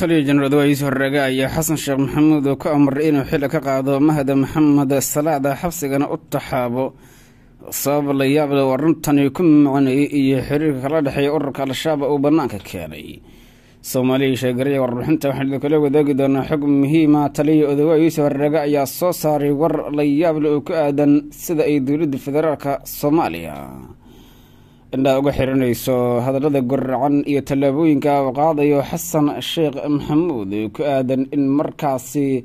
taliya jenaraal waayis horreege ayaa xasan sheekh maxamuud uu ku amray inuu xilli ka qaado mahada maxamed salaada xabsigana u taxaabo sabab la yaable warantani ku macneeyey iyo xiriirka kala dhexeeya ururka al-shabaab uu bannaanka keenay soomaaliya sheegaraya warbixinta waxaan idin kala wadaagi doonaa xog muhiima taliya odogaa yuusuf horreege ayaa soo saaray war la yaable oo ku aadan sida ay dowladda federaalka soomaaliya indhaha uga xiranayso hadallada gurracan iyo tallaabooyinka uu qaadayo xasan sheekh maxamuud ku aadan in markaasi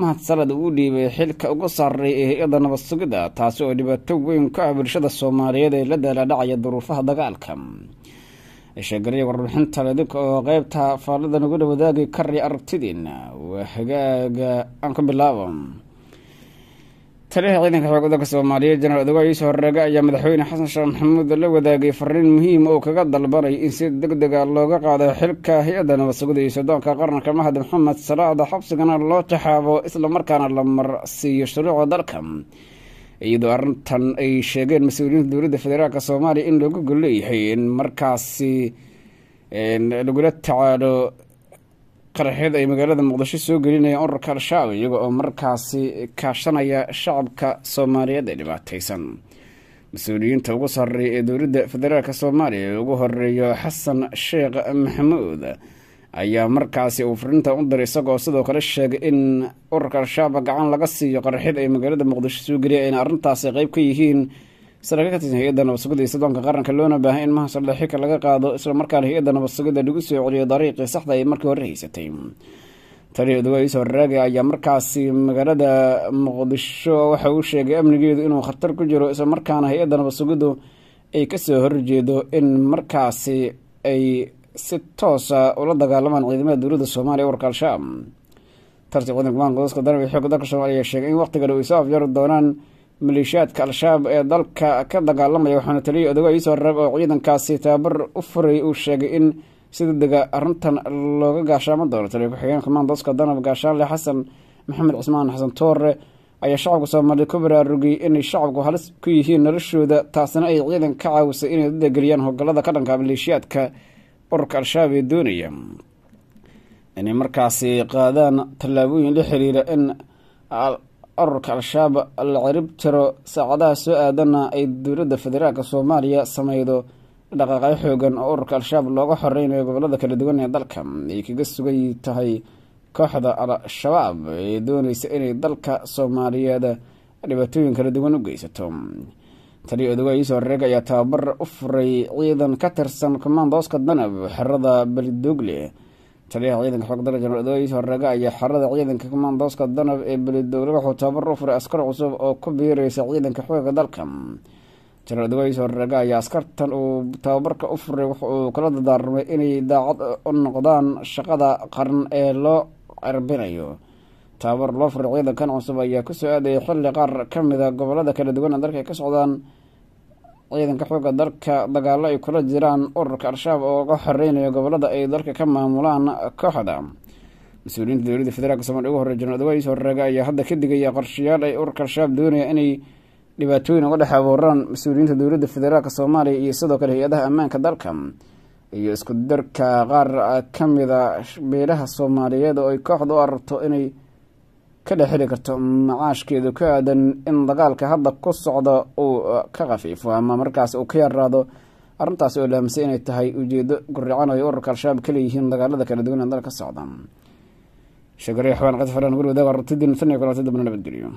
mahadsalad uu dhiibay xilka uga saaray ee hay-adda nabad sugidda taasi oo dhibaato weyn ku ah bulshada soomaaliyeed ee la daala dhacaya duruufaha dagaalka sheegaraya warbixinta ledinka oo qeybta faallada nagula wadaagay karaya aragtidiina waa hagaaga aan ku bilaabo taliyaha ciidanka xoog waddanka soomaaliya jenaraal adogaa iisoo horreega ayaa madaxweyne xasan sheekh maxamuud la wadaagay fariin muhiim oo kaga dalbanayo in si deg dega looga qaado xilka hay-adda nabad sugida iyo soddoonka qaranka mahad maxamed salaada xabsigana loo taxaabo islamarkaana la marsiiyo shuruucda dalka iyadoo arrintan ay sheegeen mas-uuliyiinta dowladda federaalk soomaaliya in looga golleeyahay in markaasi lagula tacaalo qaraxeed ay magaalada muqdisho soo gelinayaan ururka al-shabaab iyaga oo markaasi kaashanaya shacabka soomaaliyeed ee dhibaataysan mas-uuliyiinta ugu sarreeya ee dowladda federaalk soomaaliya ee ugu horeeyo xasan sheekh maxamuud ayaa markaasi uu fariinta u diray isagoo sidoo kale sheegay in ururka al-shabaab gacan laga siiyo qaraxeed ay magaalada muqdisho soo geliyaan ayna arrintaasi qeyb ka yihiin saldhiga ka tirsan hay-adda nabadsugidda iyo soddoonka qaranka loona baahay in mahasar leexika laga qaado isla markaana hay-adda nabadsugidda lagu soo celiyo dariiqii saxda ay markii hore haysatay taliya udawaayiis horraagay ayaa markaasi magaalada muqdisho waxa uu sheegay amnigeedu inuu khatar ku jiro isla markaana hay-adda nabadsugiddu ay kasoo horjeedo in markaasi ay si toosa ah ula dagaalamaan ciidamada dowladda soomaaliya urka al-shaab tarti ciidanka maanka godoska danabe xooga dalka soomaaliya ayaa sheegay in waqtiga dhow ay soo afyari doonaan maleeshiyaadka al-shabaab ee dalka ka dagaalamaya waxaana taliyay odogo iisoo rarab oo ciidankaasi tababar u furay uu sheegay in sida dega arrintan looga gaashaamo doono taliya ku-xigeenka maandaoska danab gaashaanle xasan maxamed cismaan xasan toore ayaa shacabka soomaaliya ku baraarugiyey inay shacabku halis ku yihiin noloshooda taasina ay ciidan ka caawisay inay dageliyaan howgalada ka dhanka maleeshiyaadka ururka al-shabaab ee doonaya inay markaasi qaadaan tallaabooyin la xiriira in ururka al-shabaab al-cirib tiro saacadaha soo aadana ay dowladda federaalk soomaaliya sameydo dhaqaaqyo xoogan oo ururka al-shabaab looga xoreynayo gobolada kala duwan ee dalka ay kaga sugan tahay kooxda al-shabaab ee dooneysa inay dalka soomaaliyeed dhibaatooyin kala duwan u geysato taliyo odogaayiso reeg ayaa tababar u furay ciidan ka tirsan command danab xerada balidoogle taliyaha ciidanka xoogdara jenaraal odooyis horraga ayaa xerada ciidanka komandooska danab ee belidowle wuxuu tabar u furay askar cusub oo ku biireysa ciidanka xoogga dalka jenaraal odooyis horraga ayaa askartan uu tababarka u furay wax uu kala dadaarmay inay daacad u noqdaan shaqada qaran ee loo carbinayo tababar loo furay ciidankan cusub ayaa kusoo aadayay xilli qaar ka mida ah gobolada kala duwan dalka ay ka socdaan ciidanka xooga dalka dagaallo ay kula jiraan ururka al-shabaab oo ga xoreynayo gobolada ay dalka ka maamulaan kooxda mas-uuliyiinta dowladda federaalka somalia ugu horey janal adawaayiis horreega ayaa hadda ka digaya qorshayaal ay ururka al-shabaab doonaya inay dhibaatooyin uga dhex abuuraan mas-uuliyiinta dowladda federaalk soomaaliya iyo sidoo kale hay-adaha ammaanka dalka iyo isku darka qaar kamida ah beelaha soomaaliyeed oo ay kooxda u ararto inay ka dhex heli karto macaashkeedu ku aadan in dagaalka hadda ku socda uu uh, ka khafiifo ama markaas uu ka yaraado arrintaas oo laamisay inay tahay ujeedo gurracan ay ururka al-shabaab ka leeyihiin dagaalada kala duwan ee dal ka socda shagariya xawaan qadfaran gurwadaga aragtidii nutaniya kulantida